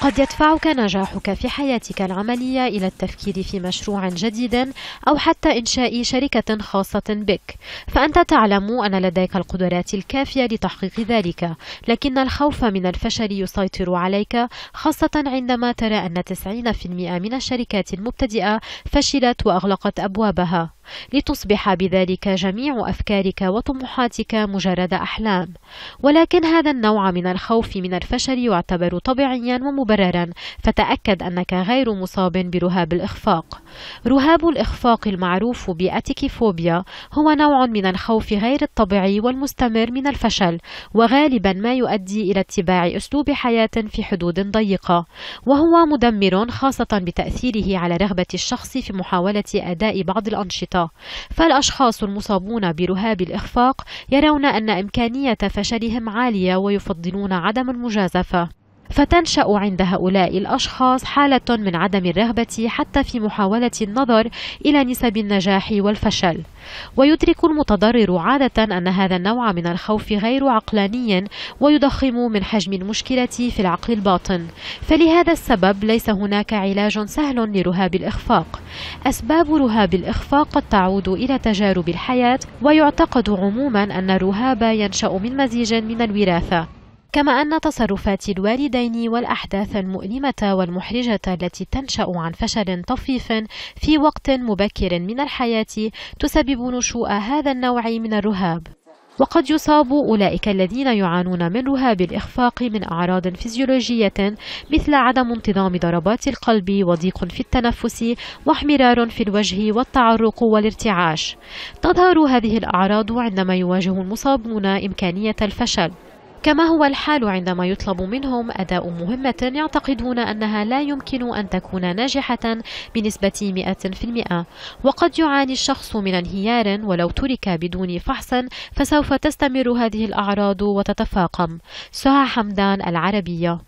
قد يدفعك نجاحك في حياتك العملية إلى التفكير في مشروع جديد أو حتى إنشاء شركة خاصة بك، فأنت تعلم أن لديك القدرات الكافية لتحقيق ذلك، لكن الخوف من الفشل يسيطر عليك خاصة عندما ترى أن 90% من الشركات المبتدئة فشلت وأغلقت أبوابها. لتصبح بذلك جميع أفكارك وطموحاتك مجرد أحلام ولكن هذا النوع من الخوف من الفشل يعتبر طبيعيا ومبررا فتأكد أنك غير مصاب برهاب الإخفاق رهاب الإخفاق المعروف بأتيكيفوبيا هو نوع من الخوف غير الطبيعي والمستمر من الفشل وغالبا ما يؤدي إلى اتباع أسلوب حياة في حدود ضيقة وهو مدمر خاصة بتأثيره على رغبة الشخص في محاولة أداء بعض الأنشطة فالأشخاص المصابون برهاب الإخفاق يرون أن إمكانية فشلهم عالية ويفضلون عدم المجازفة فتنشأ عند هؤلاء الأشخاص حالة من عدم الرغبة حتى في محاولة النظر إلى نسب النجاح والفشل ويدرك المتضرر عادة أن هذا النوع من الخوف غير عقلاني ويضخم من حجم المشكلة في العقل الباطن فلهذا السبب ليس هناك علاج سهل لرهاب الإخفاق أسباب رهاب الإخفاق قد تعود إلى تجارب الحياة ويعتقد عموما أن الرهاب ينشأ من مزيج من الوراثة كما أن تصرفات الوالدين والأحداث المؤلمة والمحرجة التي تنشأ عن فشل طفيف في وقت مبكر من الحياة تسبب نشوء هذا النوع من الرهاب وقد يصاب أولئك الذين يعانون من رهاب الإخفاق من أعراض فيزيولوجية مثل عدم انتظام ضربات القلب وضيق في التنفس واحمرار في الوجه والتعرق والارتعاش تظهر هذه الأعراض عندما يواجه المصابون إمكانية الفشل كما هو الحال عندما يطلب منهم أداء مهمة يعتقدون أنها لا يمكن أن تكون ناجحة بنسبة 100% وقد يعاني الشخص من انهيار ولو ترك بدون فحص فسوف تستمر هذه الأعراض وتتفاقم سها حمدان العربية